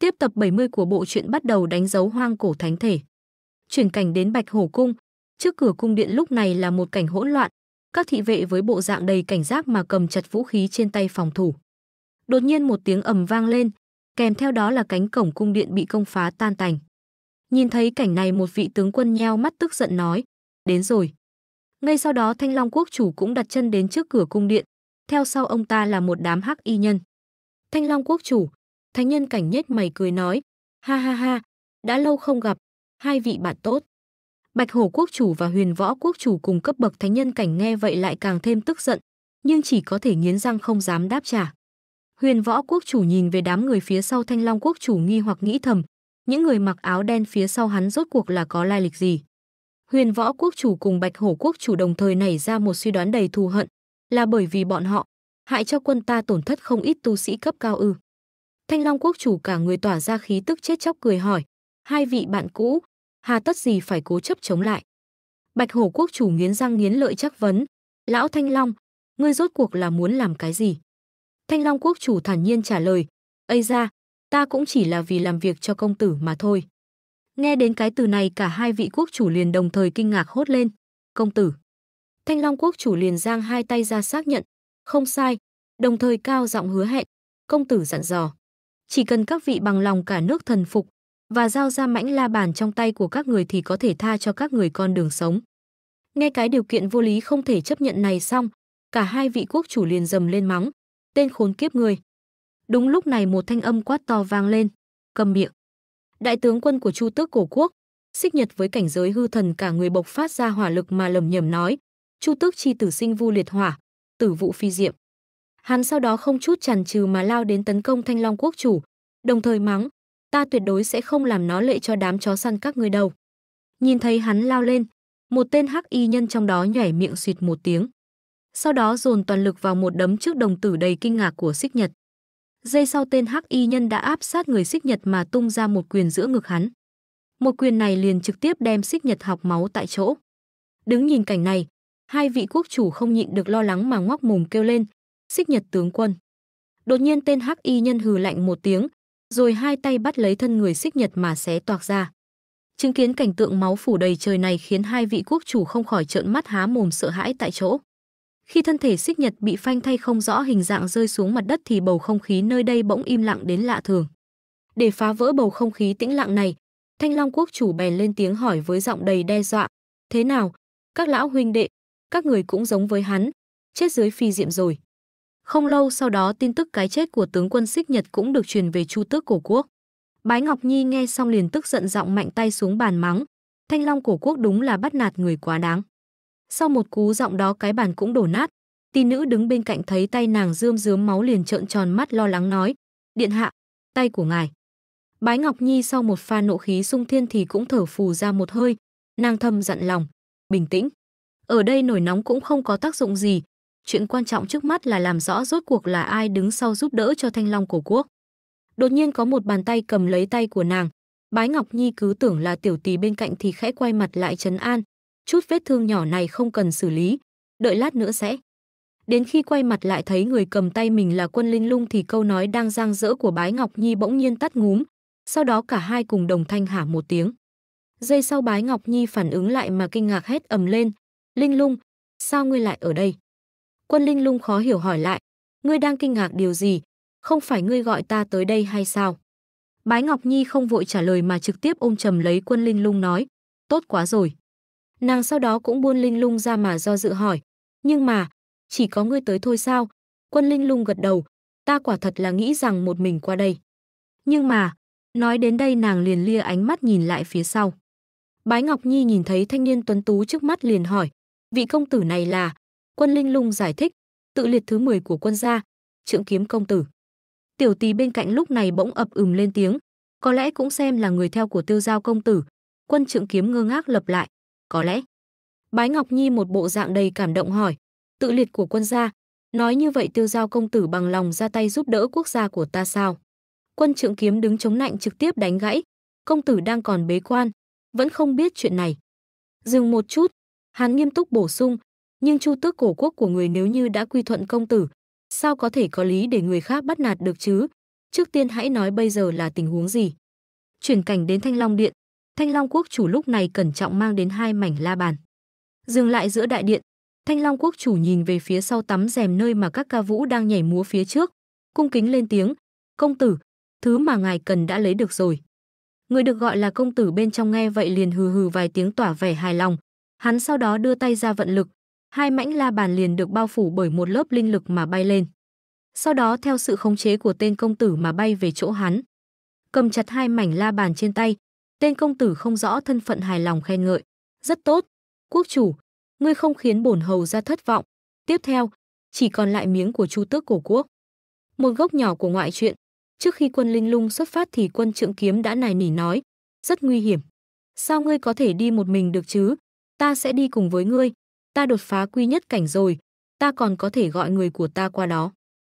Tiếp tập 70 của bộ truyện bắt đầu đánh dấu hoang cổ thánh thể. Chuyển cảnh đến Bạch Hổ cung, trước cửa cung điện lúc này là một cảnh hỗn loạn, các thị vệ với bộ dạng đầy cảnh giác mà cầm chặt vũ khí trên tay phòng thủ. Đột nhiên một tiếng ầm vang lên, kèm theo đó là cánh cổng cung điện bị công phá tan tành. Nhìn thấy cảnh này một vị tướng quân nheo mắt tức giận nói, đến rồi. Ngay sau đó Thanh Long quốc chủ cũng đặt chân đến trước cửa cung điện, theo sau ông ta là một đám hắc y nhân. Thanh Long quốc chủ, Thánh nhân cảnh nhếch mày cười nói, ha ha ha, đã lâu không gặp, hai vị bạn tốt. Bạch Hổ quốc chủ và Huyền Võ quốc chủ cùng cấp bậc thánh nhân cảnh nghe vậy lại càng thêm tức giận, nhưng chỉ có thể nghiến răng không dám đáp trả. Huyền Võ quốc chủ nhìn về đám người phía sau Thanh Long quốc chủ nghi hoặc nghĩ thầm, những người mặc áo đen phía sau hắn rốt cuộc là có lai lịch gì? Huyền Võ quốc chủ cùng Bạch Hổ quốc chủ đồng thời nảy ra một suy đoán đầy thù hận, là bởi vì bọn họ hại cho quân ta tổn thất không ít tu sĩ cấp cao ư? Thanh Long quốc chủ cả người tỏa ra khí tức chết chóc cười hỏi, hai vị bạn cũ, hà tất gì phải cố chấp chống lại. Bạch hổ quốc chủ nghiến răng nghiến lợi chắc vấn, lão Thanh Long, ngươi rốt cuộc là muốn làm cái gì? Thanh Long quốc chủ thản nhiên trả lời, Ây ra, ta cũng chỉ là vì làm việc cho công tử mà thôi. Nghe đến cái từ này cả hai vị quốc chủ liền đồng thời kinh ngạc hốt lên. Công tử. Thanh Long quốc chủ liền giang hai tay ra xác nhận. Không sai. Đồng thời cao giọng hứa hẹn. Công tử dặn dò. Chỉ cần các vị bằng lòng cả nước thần phục và giao ra mãnh la bàn trong tay của các người thì có thể tha cho các người con đường sống. Nghe cái điều kiện vô lý không thể chấp nhận này xong, cả hai vị quốc chủ liền dầm lên mắng, tên khốn kiếp người. Đúng lúc này một thanh âm quát to vang lên, cầm miệng. Đại tướng quân của Chu Tước cổ quốc, xích nhật với cảnh giới hư thần cả người bộc phát ra hỏa lực mà lầm nhầm nói, Chu Tước chi tử sinh vu liệt hỏa, tử vụ phi diệm. Hắn sau đó không chút chần chừ mà lao đến tấn công Thanh Long quốc chủ, đồng thời mắng, ta tuyệt đối sẽ không làm nó lệ cho đám chó săn các ngươi đâu. Nhìn thấy hắn lao lên, một tên hắc y nhân trong đó nhảy miệng suyệt một tiếng. Sau đó dồn toàn lực vào một đấm trước đồng tử đầy kinh ngạc của xích nhật. Giây sau tên hắc y nhân đã áp sát người xích nhật mà tung ra một quyền giữa ngực hắn. Một quyền này liền trực tiếp đem xích nhật học máu tại chỗ. Đứng nhìn cảnh này, hai vị quốc chủ không nhịn được lo lắng mà ngoác mồm kêu lên, xích nhật tướng quân. Đột nhiên tên hắc y nhân hừ lạnh một tiếng, rồi hai tay bắt lấy thân người xích nhật mà xé toạc ra. Chứng kiến cảnh tượng máu phủ đầy trời này khiến hai vị quốc chủ không khỏi trợn mắt há mồm sợ hãi tại chỗ. Khi thân thể xích nhật bị phanh thay không rõ hình dạng rơi xuống mặt đất thì bầu không khí nơi đây bỗng im lặng đến lạ thường. Để phá vỡ bầu không khí tĩnh lặng này, Thanh Long quốc chủ bèn lên tiếng hỏi với giọng đầy đe dọa, "Thế nào, các lão huynh đệ, các người cũng giống với hắn, chết dưới phi diệm rồi." Không lâu sau đó tin tức cái chết của tướng quân Xích Nhật cũng được truyền về Chu tước cổ quốc. Bái Ngọc Nhi nghe xong liền tức giận giọng mạnh tay xuống bàn mắng. Thanh Long cổ quốc đúng là bắt nạt người quá đáng. Sau một cú giọng đó cái bàn cũng đổ nát. Tin nữ đứng bên cạnh thấy tay nàng rươm rướm máu liền trợn tròn mắt lo lắng nói. Điện hạ, tay của ngài. Bái Ngọc Nhi sau một pha nộ khí sung thiên thì cũng thở phù ra một hơi. Nàng thầm dặn lòng. Bình tĩnh. Ở đây nổi nóng cũng không có tác dụng gì chuyện quan trọng trước mắt là làm rõ rốt cuộc là ai đứng sau giúp đỡ cho Thanh Long cổ quốc. Đột nhiên có một bàn tay cầm lấy tay của nàng, Bái Ngọc Nhi cứ tưởng là tiểu tỳ bên cạnh thì khẽ quay mặt lại trấn an, chút vết thương nhỏ này không cần xử lý, đợi lát nữa sẽ. Đến khi quay mặt lại thấy người cầm tay mình là Quân Linh Lung thì câu nói đang giang dỡ của Bái Ngọc Nhi bỗng nhiên tắt ngúm, sau đó cả hai cùng đồng thanh hả một tiếng. Giây sau Bái Ngọc Nhi phản ứng lại mà kinh ngạc hét ầm lên, "Linh Lung, sao ngươi lại ở đây?" Quân Linh Lung khó hiểu hỏi lại, ngươi đang kinh ngạc điều gì? Không phải ngươi gọi ta tới đây hay sao? Bái Ngọc Nhi không vội trả lời mà trực tiếp ôm trầm lấy quân Linh Lung nói, tốt quá rồi. Nàng sau đó cũng buôn Linh Lung ra mà do dự hỏi, nhưng mà, chỉ có ngươi tới thôi sao? Quân Linh Lung gật đầu, ta quả thật là nghĩ rằng một mình qua đây. Nhưng mà, nói đến đây nàng liền lia ánh mắt nhìn lại phía sau. Bái Ngọc Nhi nhìn thấy thanh niên tuấn tú trước mắt liền hỏi, vị công tử này là, Quân Linh Lung giải thích, tự liệt thứ 10 của quân gia, Trượng Kiếm công tử. Tiểu Tỳ bên cạnh lúc này bỗng ập ừm lên tiếng, có lẽ cũng xem là người theo của Tiêu Giao công tử. Quân Trượng Kiếm ngơ ngác lập lại, có lẽ. Bái Ngọc Nhi một bộ dạng đầy cảm động hỏi, tự liệt của quân gia, nói như vậy Tiêu Giao công tử bằng lòng ra tay giúp đỡ quốc gia của ta sao? Quân Trượng Kiếm đứng chống nạnh trực tiếp đánh gãy, công tử đang còn bế quan, vẫn không biết chuyện này. Dừng một chút, hắn nghiêm túc bổ sung, nhưng chu tước cổ quốc của người nếu như đã quy thuận công tử, sao có thể có lý để người khác bắt nạt được chứ? Trước tiên hãy nói bây giờ là tình huống gì. Chuyển cảnh đến Thanh Long Điện, Thanh Long Quốc chủ lúc này cẩn trọng mang đến hai mảnh la bàn. Dừng lại giữa đại điện, Thanh Long Quốc chủ nhìn về phía sau tắm rèm nơi mà các ca vũ đang nhảy múa phía trước, cung kính lên tiếng, "Công tử, thứ mà ngài cần đã lấy được rồi." Người được gọi là công tử bên trong nghe vậy liền hừ hừ vài tiếng tỏa vẻ hài lòng, hắn sau đó đưa tay ra vận lực, hai mãnh la bàn liền được bao phủ bởi một lớp linh lực mà bay lên. Sau đó theo sự khống chế của tên công tử mà bay về chỗ hắn. Cầm chặt hai mảnh la bàn trên tay, tên công tử không rõ thân phận hài lòng khen ngợi. Rất tốt, quốc chủ, ngươi không khiến bổn hầu ra thất vọng. Tiếp theo, chỉ còn lại miếng của chu tước cổ quốc. Một gốc nhỏ của ngoại truyện, trước khi quân linh lung xuất phát thì quân trượng kiếm đã nài nỉ nói, rất nguy hiểm. Sao ngươi có thể đi một mình được chứ? Ta sẽ đi cùng với ngươi, ta đột phá quy nhất cảnh rồi, ta còn có thể gọi người của ta qua đó.